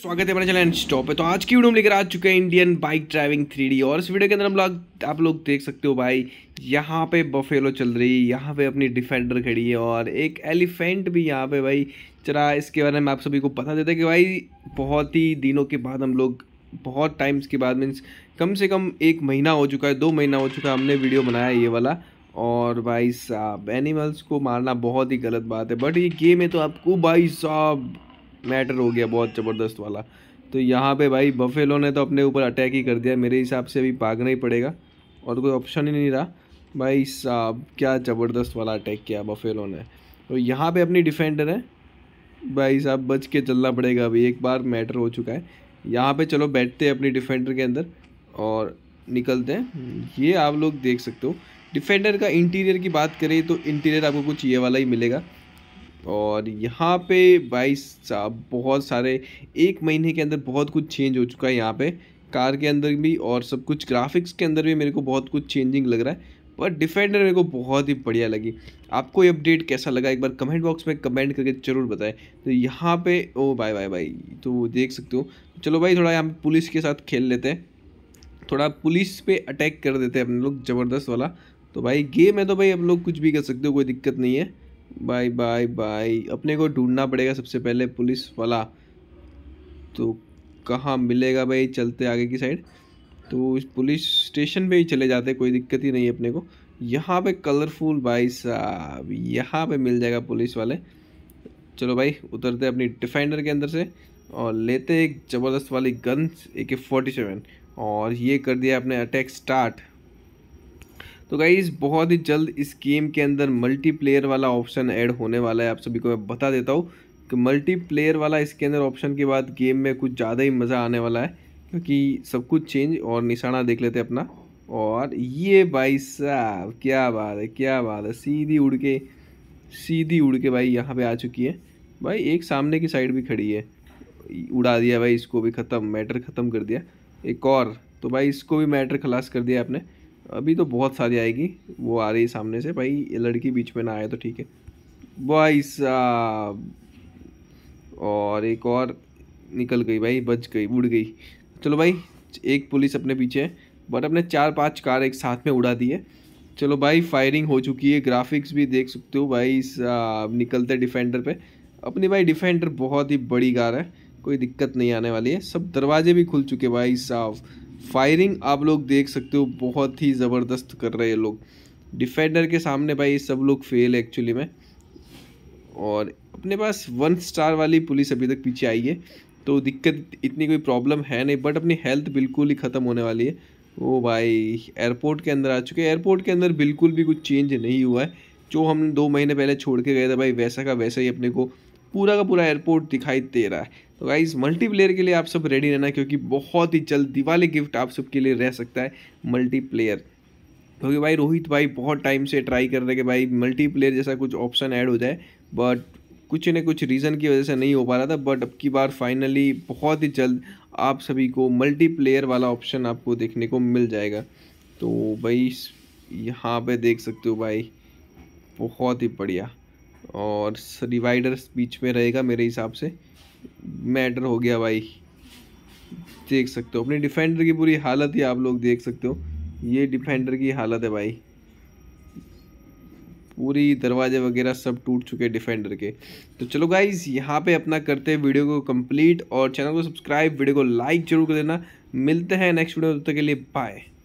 स्वागत है हमारे चैनल स्टॉप पे तो आज की वीडियो हम लेकर आ चुके हैं इंडियन बाइक ड्राइविंग थ्री और इस वीडियो के अंदर हम लोग आप लोग देख सकते हो भाई यहाँ पे बफेलो चल रही है यहाँ पे अपनी डिफेंडर खड़ी है और एक एलिफेंट भी यहाँ पे भाई चला इसके बारे में आप सभी को पता देता है कि भाई बहुत ही दिनों के बाद हम लोग बहुत टाइम्स के बाद मीन्स कम से कम एक महीना हो चुका है दो महीना हो चुका है हमने वीडियो बनाया ये वाला और भाई साहब एनिमल्स को मारना बहुत ही गलत बात है बट ये गेम है तो आपको भाई साहब मैटर हो गया बहुत ज़बरदस्त वाला तो यहाँ पे भाई बफेलो ने तो अपने ऊपर अटैक ही कर दिया मेरे हिसाब से अभी भागना ही पड़ेगा और कोई ऑप्शन ही नहीं रहा भाई साहब क्या ज़बरदस्त वाला अटैक किया बफेलो ने तो यहाँ पे अपनी डिफेंडर है भाई साहब बच के चलना पड़ेगा अभी एक बार मैटर हो चुका है यहाँ पर चलो बैठते हैं अपनी डिफेंडर के अंदर और निकलते हैं ये आप लोग देख सकते हो डिफेंडर का इंटीरियर की बात करें तो इंटीरियर आपको कुछ ये वाला ही मिलेगा और यहाँ पे भाई साहब बहुत सारे एक महीने के अंदर बहुत कुछ चेंज हो चुका है यहाँ पे कार के अंदर भी और सब कुछ ग्राफिक्स के अंदर भी मेरे को बहुत कुछ चेंजिंग लग रहा है पर डिफेंडर मेरे को बहुत ही बढ़िया लगी आपको ये अपडेट कैसा लगा एक बार कमेंट बॉक्स में कमेंट करके जरूर बताएं तो यहाँ पे ओ बाय बाय भाई तो देख सकते हो चलो भाई थोड़ा यहाँ पुलिस के साथ खेल लेते हैं थोड़ा पुलिस पे अटैक कर देते हैं अपने लोग ज़बरदस्त वाला तो भाई गेम है तो भाई आप लोग कुछ भी कर सकते हो कोई दिक्कत नहीं है बाय बाय बाय अपने को ढूंढना पड़ेगा सबसे पहले पुलिस वाला तो कहाँ मिलेगा भाई चलते आगे की साइड तो इस पुलिस स्टेशन पे ही चले जाते कोई दिक्कत ही नहीं है अपने को यहाँ पे कलरफुल भाई साहब यहाँ पे मिल जाएगा पुलिस वाले चलो भाई उतरते अपनी डिफेंडर के अंदर से और लेते एक ज़बरदस्त वाली गन ए के सेवन और ये कर दिया अपने अटैक स्टार्ट तो गाइज़ बहुत ही जल्द इस गेम के अंदर मल्टीप्लेयर वाला ऑप्शन ऐड होने वाला है आप सभी को मैं बता देता हूँ कि मल्टीप्लेयर वाला इसके अंदर ऑप्शन के बाद गेम में कुछ ज़्यादा ही मज़ा आने वाला है क्योंकि सब कुछ चेंज और निशाना देख लेते हैं अपना और ये भाई साहब क्या बात है क्या बात है सीधी उड़ के सीधी उड़ के भाई यहाँ पे आ चुकी है भाई एक सामने की साइड भी खड़ी है उड़ा दिया भाई इसको भी ख़त्म मैटर ख़त्म कर दिया एक और तो भाई इसको भी मैटर खलास कर दिया आपने अभी तो बहुत सारी आएगी वो आ रही है सामने से भाई लड़की बीच में ना आए तो ठीक है भाई uh, और एक और निकल गई भाई बच गई उड़ गई चलो भाई एक पुलिस अपने पीछे है बट अपने चार पांच कार एक साथ में उड़ा दी है चलो भाई फायरिंग हो चुकी है ग्राफिक्स भी देख सकते हो भाई uh, निकलते डिफेंडर पे अपनी भाई डिफेंडर बहुत ही बड़ी कार है कोई दिक्कत नहीं आने वाली है सब दरवाजे भी खुल चुके भाई साहब फायरिंग आप लोग देख सकते हो बहुत ही ज़बरदस्त कर रहे हैं लोग डिफेंडर के सामने भाई सब लोग फेल है एक्चुअली में और अपने पास वन स्टार वाली पुलिस अभी तक पीछे आई है तो दिक्कत इतनी कोई प्रॉब्लम है नहीं बट अपनी हेल्थ बिल्कुल ही ख़त्म होने वाली है ओ भाई एयरपोर्ट के अंदर आ चुके हैं एयरपोर्ट के अंदर बिल्कुल भी कुछ चेंज नहीं हुआ है जो हम दो महीने पहले छोड़ के गए थे भाई वैसा का वैसा ही अपने को पूरा का पूरा एयरपोर्ट दिखाई दे रहा है तो गाइज मल्टीप्लेयर के लिए आप सब रेडी रहना क्योंकि बहुत ही जल्द दिवाली गिफ्ट आप सबके लिए रह सकता है मल्टीप्लेयर तो क्योंकि तो भाई रोहित भाई बहुत टाइम से ट्राई कर रहे कि भाई मल्टीप्लेयर जैसा कुछ ऑप्शन ऐड हो जाए बट कुछ न कुछ रीज़न की वजह से नहीं हो पा रहा था बट अब की बार फाइनली बहुत ही जल्द आप सभी को मल्टीप्लेयर वाला ऑप्शन आपको देखने को मिल जाएगा तो भाई यहाँ पे देख सकते हो भाई बहुत ही बढ़िया और रिवाइडर बीच में रहेगा मेरे हिसाब से मैटर हो गया भाई देख सकते हो अपने डिफेंडर की पूरी हालत ही आप लोग देख सकते हो ये डिफेंडर की हालत है भाई पूरी दरवाजे वगैरह सब टूट चुके हैं डिफेंडर के तो चलो गाइज यहाँ पे अपना करते हैं वीडियो को कंप्लीट और चैनल को सब्सक्राइब वीडियो को लाइक जरूर कर देना मिलते हैं नेक्स्ट वीडियो तब तक के लिए बाय